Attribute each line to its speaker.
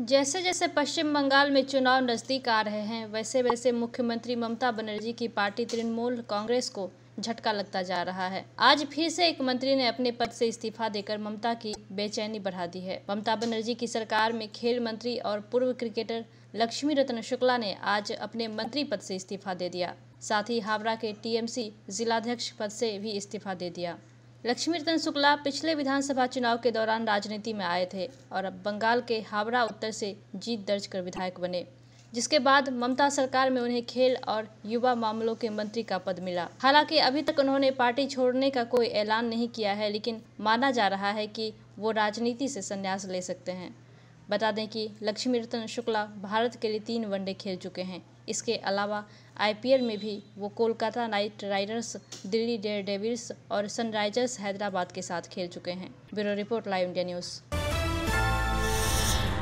Speaker 1: जैसे जैसे पश्चिम बंगाल में चुनाव नज़दीक आ रहे हैं वैसे वैसे मुख्यमंत्री ममता बनर्जी की पार्टी तृणमूल कांग्रेस को झटका लगता जा रहा है आज फिर से एक मंत्री ने अपने पद से इस्तीफा देकर ममता की बेचैनी बढ़ा दी है ममता बनर्जी की सरकार में खेल मंत्री और पूर्व क्रिकेटर लक्ष्मी रत्न शुक्ला ने आज अपने मंत्री पद से इस्तीफा दे दिया साथ ही हावड़ा के टीएमसी जिलाध्यक्ष पद से भी इस्तीफा दे दिया लक्ष्मी रतन शुक्ला पिछले विधानसभा चुनाव के दौरान राजनीति में आए थे और अब बंगाल के हावड़ा उत्तर से जीत दर्ज कर विधायक बने जिसके बाद ममता सरकार में उन्हें खेल और युवा मामलों के मंत्री का पद मिला हालांकि अभी तक उन्होंने पार्टी छोड़ने का कोई ऐलान नहीं किया है लेकिन माना जा रहा है कि वो राजनीति से संन्यास ले सकते हैं बता दें कि लक्ष्मी रतन शुक्ला भारत के लिए तीन वनडे खेल चुके हैं इसके अलावा आईपीएल में भी वो Kolkata Knight Riders Delhi Daredevils और सनराइजर्स हैदराबाद के साथ खेल चुके हैं bureau report live India news